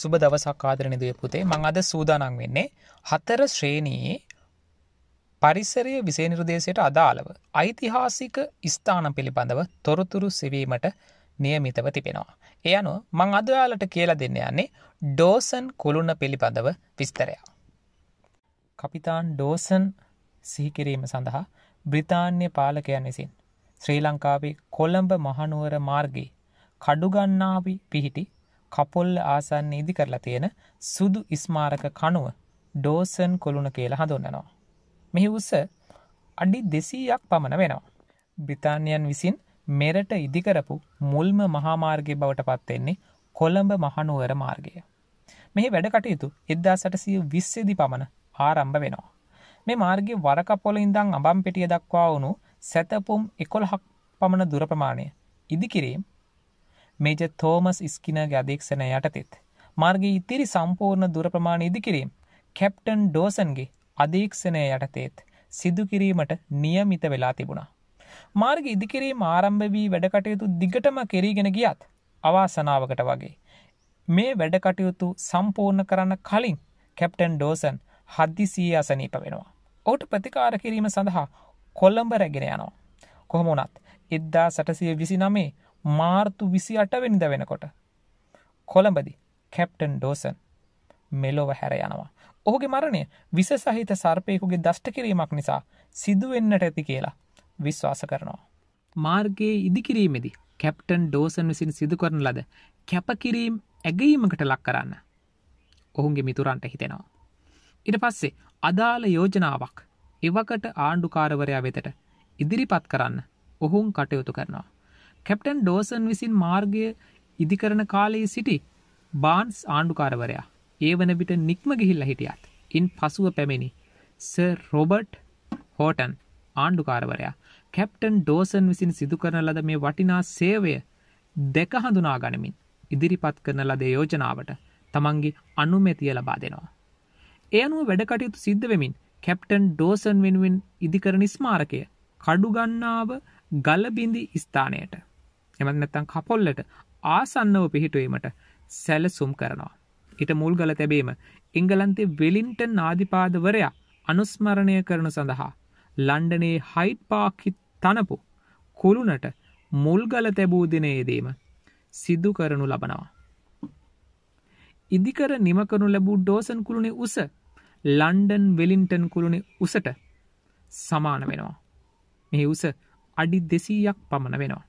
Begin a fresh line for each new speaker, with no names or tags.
සුබ දවසක් ආදරනිදුව පුතේ මං අද සූදානන් වෙන්නේ හතර ශ්‍රේණයේ පරිසරය විසේනිර්දේශයට අදාළව ඓතිහාසික ස්ථාන පිළිබඳව තොරතුරු සිවීමට නියමිතව තිබෙනවා. එ අනු මං අදයාලට කියලා දෙන්න යන්නේ ඩෝසන් කුළුණ පිළිබඳව විස්තරයා. කපිතාන් ඩෝසන් සිහිකිරීම සඳහා බ්‍රිතාන්‍ය පාලකයන් විසින් ශ්‍රී ලංකාවේ කොළඹ මහනුවර මාර්ගයේ කඩුගන්නාවි පිහිටි කපොල් ආසන්න ඉදි කරලා තියෙන සුදු ඉස්මාරක කනුව ඩෝසන් කොළුණ කියලා හඳුන්නනවා. මෙහි උස අඩි දෙසීයක් පමණ වෙනවා. බ්‍රිතාන්යන් විසින් මෙරට ඉදිකරපු මුල්ම මහාමාර්ගය බවට පත්වෙන්නේ කොළඹ මහනුවර මාර්ගය. මෙහි වැඩ කටයුතු එද්දා සටසිය විස්සෙදි පමණ ආරම්භ වෙනවා. මේ මාර්ග වරකපොල ඉඳං අඹම් පිටිය දක්වා වුණු සැතපුම් එකොළහක් පමණ දුරප්‍රමාණය ඉදිකිරීම් මේජ තෝමස් ඉස්කින ගධීක්ෂණ යටතෙත්. මාර්ග ඉතිරි සම්පූර්ණ දුරප්‍රමාණ ඉදිකිරීම් කැප්ටන් ඩෝසන්ගේ අධීක්ෂණය යටතේත් සිදුකිරීමට නියමිත වෙලා තිබුණා. මාර්ග ඉදිකිරීම ආරම්භ වී වැඩකටයුතු දිගටම කෙරීගෙන ගියත් අවාසනාවකට වගේ. මේ වැඩකටයුතු සම්පූර්ණ කරන්න කලින් කැප්ටන් ඩෝසන් හද්දිසී අසනීප වෙනවා. ඔහුට ප්‍රතිකාර කිරීම සඳහා කොල්ලම්බ රැගෙන යනවා. කොහොමුණත් එද්දා සටසය විසි නමේ මාර්තු විසි අටවෙනිද වෙනකොට කොළඹදි කැප්ටන් ඩෝසන් මෙලොව හැර යනවා. ඔහුගේ මරණය විස සහිත සර්පයකුගේ දෂ්ට කිරීමක් නිසා සිදුවෙන්නට ඇති කියලා විශ්වාස කරනවා. මාර්ගයේ ඉදිකිරීමෙදි කැප්ටන් ඩෝසන් විසින් සිදුකරන ලද කැපකිරීම් ඇගීමකට ලක් කරන්න. ඔහුන්ගේ මිතුරන්ට හිතෙනවා. ඉට පස්සේ අදාළ යෝජනාවක් එවකට ආණ්ඩුකාරවරයා වෙතට ඉදිරිපත් කරන්න ඔහුන් කටයුතු කරනවා. කැප්ටන් ඩෝසන් විසින් මාර්ගය ඉදිකරන කාලයේ සිටි බාන්ස් ආණ්ඩුකාරවරයා ඒ වන විට නික්ම ගිහිල්ල හිටියත් ඉන් පසුව පැමිණි ස රොබට් හෝටන් ආණ්ඩුකාරවරයා කැප්ටන් ඩෝසන් විසින් සිදු කරන ලද මේ වටිනා සේවය දෙක හඳුනා ගනිමින් ඉදිරිපත් කරන ලද යෝජනාවට තමන්ගේ අනුමැතිය ලබා දෙනවා. ඒ අනුව වැඩකටයුතු සිද්ධ වෙමින් කැප්ටන් ඩෝසන් වෙනුවෙන් ඉදිකරන ස්මාරකය කඩුගන්නාව ගලබිඳි ස්ථානයට එමත් නැත්තං කපොල්ලට ආසන්නව පිහිටුවීමට සැලසුම් කරනවා. ඉට මුල්ගල තැබීම එංගලන්තේ වෙලින්ටන් නාධිපාදවරයා අනුස්මරණය කරනු සඳහා. ලන්ඩනේ හයිට් පාකි තනපු කුළුණට මුල්ගල තැබූ දිනයේදීම සිදු කරනු ලබනවා. ඉදිකර නිමකනු ලැබූ ඩෝසන් කුළුණි උස ලන්ඩන් වෙලින්ටන් කුළුණි උසට සමාන වෙනවා. මෙහි උස අඩි දෙසීයක් පමණ වෙනවා.